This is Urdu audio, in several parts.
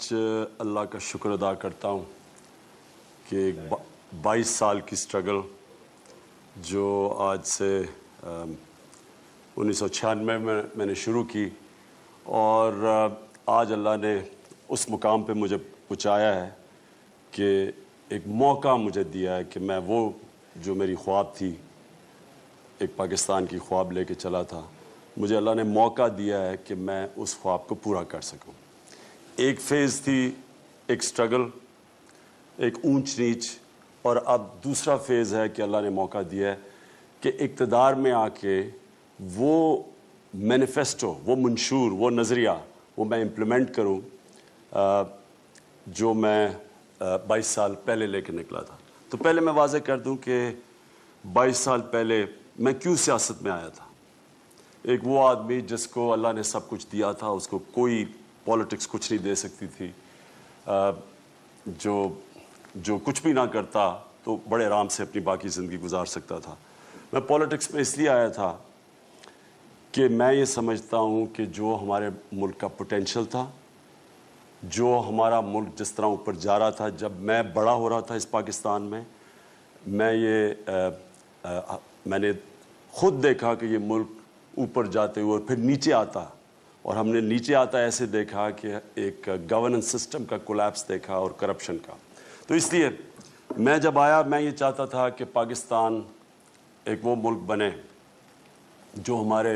آج اللہ کا شکر ادا کرتا ہوں کہ ایک بائیس سال کی سٹرگل جو آج سے انیس سو چھیانوے میں میں نے شروع کی اور آج اللہ نے اس مقام پہ مجھے پہنچایا ہے کہ ایک موقع مجھے دیا ہے کہ میں وہ جو میری خواب تھی ایک پاکستان کی خواب لے کے چلا تھا مجھے اللہ نے موقع دیا ہے کہ میں اس خواب کو پورا کر سکوں ایک فیز تھی ایک سٹرگل ایک اونچ نیچ اور اب دوسرا فیز ہے کہ اللہ نے موقع دیا ہے کہ اقتدار میں آ کے وہ مینیفیسٹو وہ منشور وہ نظریہ وہ میں امپلیمنٹ کروں جو میں بائیس سال پہلے لے کے نکلا تھا تو پہلے میں واضح کر دوں کہ بائیس سال پہلے میں کیوں سیاست میں آیا تھا ایک وہ آدمی جس کو اللہ نے سب کچھ دیا تھا اس کو کوئی پولیٹکس کچھ نہیں دے سکتی تھی جو جو کچھ بھی نہ کرتا تو بڑے آرام سے اپنی باقی زندگی گزار سکتا تھا میں پولیٹکس پہ اس لیے آیا تھا کہ میں یہ سمجھتا ہوں کہ جو ہمارے ملک کا پوٹینشیل تھا جو ہمارا ملک جس طرح اوپر جا رہا تھا جب میں بڑا ہو رہا تھا اس پاکستان میں میں یہ میں نے خود دیکھا کہ یہ ملک اوپر جاتے ہوئے اور پھر نیچے آتا اور ہم نے نیچے آتا ایسے دیکھا کہ ایک گورننس سسٹم کا کولیپس دیکھا اور کرپشن کا تو اس لیے میں جب آیا میں یہ چاہتا تھا کہ پاکستان ایک وہ ملک بنے جو ہمارے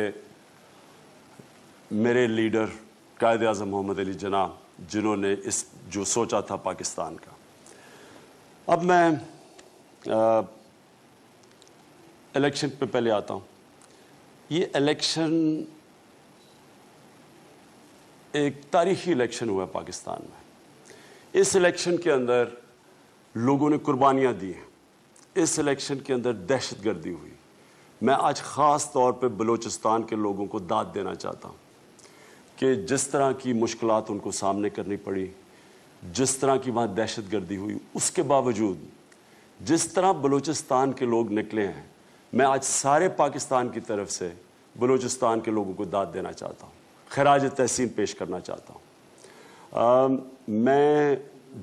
میرے لیڈر قائد اعظم محمد علی جناح جنہوں نے اس جو سوچا تھا پاکستان کا اب میں الیکشن پہ پہلے آتا ہوں یہ الیکشن ایک تاریخی الیکشن ہوا ہے پاکستان میں اس الیکشن کے اندر لوگوں نے قربانیاں دی ہیں اس الیکشن کے اندر دہشت گردی ہوئی میں آج خاص طور پہ بلوچستان کے لوگوں کو داد دینا چاہتا ہوں کہ جس طرح کی مشکلات ان کو سامنے کرنی پڑی جس طرح کی وہاں دہشت گردی ہوئی اس کے باوجود جس طرح بلوچستان کے لوگ نکلے ہیں میں آج سارے پاکستان کی طرف سے بلوچستان کے لوگوں کو داد دینا چاہتا ہوں خراج تحسین پیش کرنا چاہتا ہوں میں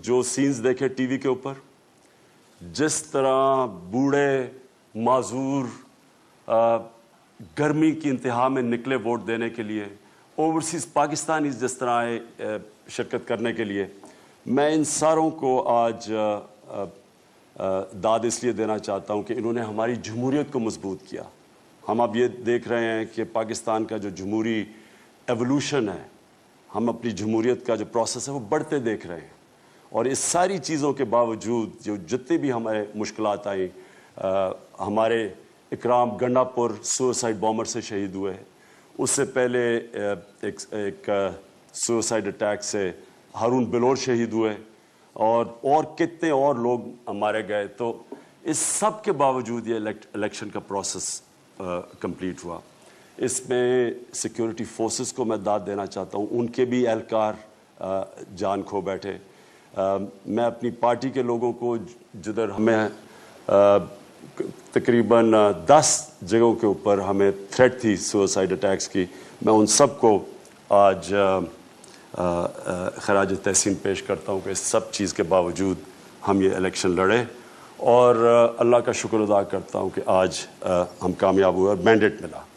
جو سینز دیکھے ٹی وی کے اوپر جس طرح بوڑھے معذور گرمی کی انتہا میں نکلے ووٹ دینے کے لیے اوورسیز پاکستانی جس طرح آئے شرکت کرنے کے لیے میں ان ساروں کو آج داد اس لیے دینا چاہتا ہوں کہ انہوں نے ہماری جمہوریت کو مضبوط کیا ہم اب یہ دیکھ رہے ہیں کہ پاکستان کا جو جمہوری ایولیوشن ہے ہم اپنی جمہوریت کا جو پروسیس ہے وہ بڑھتے دیکھ رہے ہیں اور اس ساری چیزوں کے باوجود جو جتنے بھی ہمارے مشکلات آئیں ہمارے اکرام گنڈا پور سوئسائڈ بامر سے شہید ہوئے ہیں اس سے پہلے ایک ایک سوئسائڈ اٹیک سے ہارون بلور شہید ہوئے اور اور کتنے اور لوگ مارے گئے تو اس سب کے باوجود یہ الیکشن کا پروسیس کمپلیٹ ہوا اس میں سیکیورٹی فورسز کو میں داد دینا چاہتا ہوں ان کے بھی اہلکار جان کھو بیٹھے میں اپنی پارٹی کے لوگوں کو جدھر ہمیں تقریباً دس جگہوں کے اوپر ہمیں تھریٹ تھی سوسائڈ اٹیکس کی میں ان سب کو آج خراج تحسین پیش کرتا ہوں کہ سب چیز کے باوجود ہم یہ الیکشن لڑے اور اللہ کا شکر ادا کرتا ہوں کہ آج ہم کامیاب ہوئے اور مینڈیٹ ملا